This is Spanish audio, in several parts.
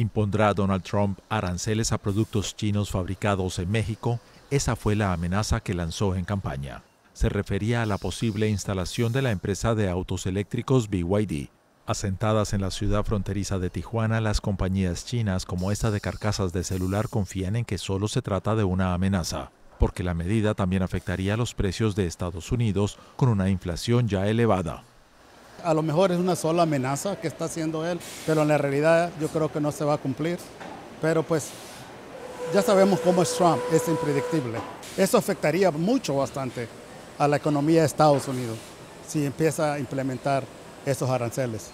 ¿Impondrá Donald Trump aranceles a productos chinos fabricados en México? Esa fue la amenaza que lanzó en campaña. Se refería a la posible instalación de la empresa de autos eléctricos BYD. Asentadas en la ciudad fronteriza de Tijuana, las compañías chinas como esta de carcasas de celular confían en que solo se trata de una amenaza, porque la medida también afectaría los precios de Estados Unidos con una inflación ya elevada a lo mejor es una sola amenaza que está haciendo él, pero en la realidad yo creo que no se va a cumplir. Pero pues ya sabemos cómo es Trump, es impredictible. Eso afectaría mucho, bastante, a la economía de Estados Unidos si empieza a implementar esos aranceles.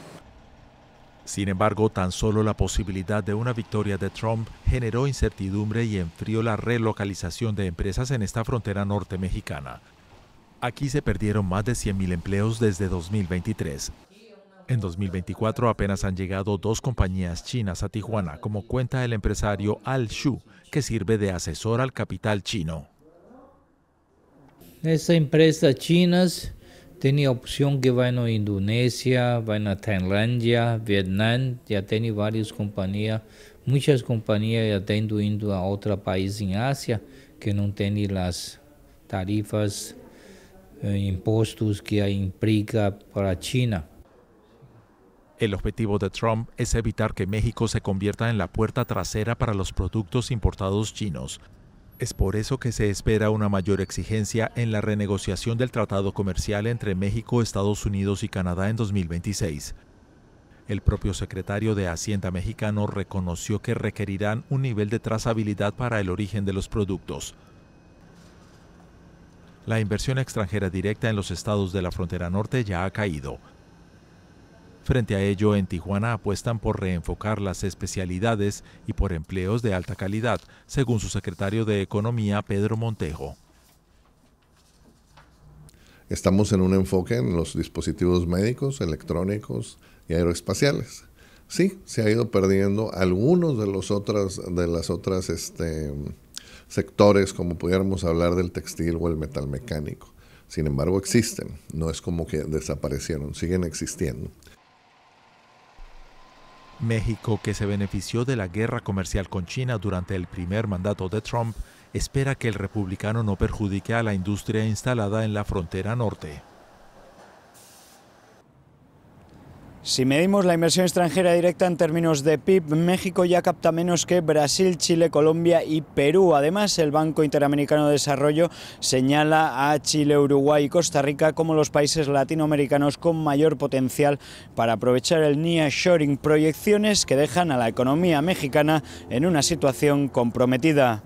Sin embargo, tan solo la posibilidad de una victoria de Trump generó incertidumbre y enfrió la relocalización de empresas en esta frontera norte mexicana. Aquí se perdieron más de 100.000 empleos desde 2023. En 2024 apenas han llegado dos compañías chinas a Tijuana, como cuenta el empresario Al Shu, que sirve de asesor al capital chino. Esta empresa chinas tenía opción que va a Indonesia, va a Tailandia, Vietnam, ya tiene varias compañías, muchas compañías ya están indo a otro país en Asia que no tienen las tarifas eh, impuestos que implica para China. El objetivo de Trump es evitar que México se convierta en la puerta trasera para los productos importados chinos. Es por eso que se espera una mayor exigencia en la renegociación del tratado comercial entre México, Estados Unidos y Canadá en 2026. El propio secretario de Hacienda mexicano reconoció que requerirán un nivel de trazabilidad para el origen de los productos la inversión extranjera directa en los estados de la frontera norte ya ha caído. Frente a ello, en Tijuana apuestan por reenfocar las especialidades y por empleos de alta calidad, según su secretario de Economía, Pedro Montejo. Estamos en un enfoque en los dispositivos médicos, electrónicos y aeroespaciales. Sí, se ha ido perdiendo algunos de los otras de las otras este, sectores como pudiéramos hablar del textil o el metal mecánico. Sin embargo, existen, no es como que desaparecieron, siguen existiendo. México, que se benefició de la guerra comercial con China durante el primer mandato de Trump, espera que el republicano no perjudique a la industria instalada en la frontera norte. Si medimos la inversión extranjera directa en términos de PIB, México ya capta menos que Brasil, Chile, Colombia y Perú. Además, el Banco Interamericano de Desarrollo señala a Chile, Uruguay y Costa Rica como los países latinoamericanos con mayor potencial para aprovechar el nearshoring, proyecciones que dejan a la economía mexicana en una situación comprometida.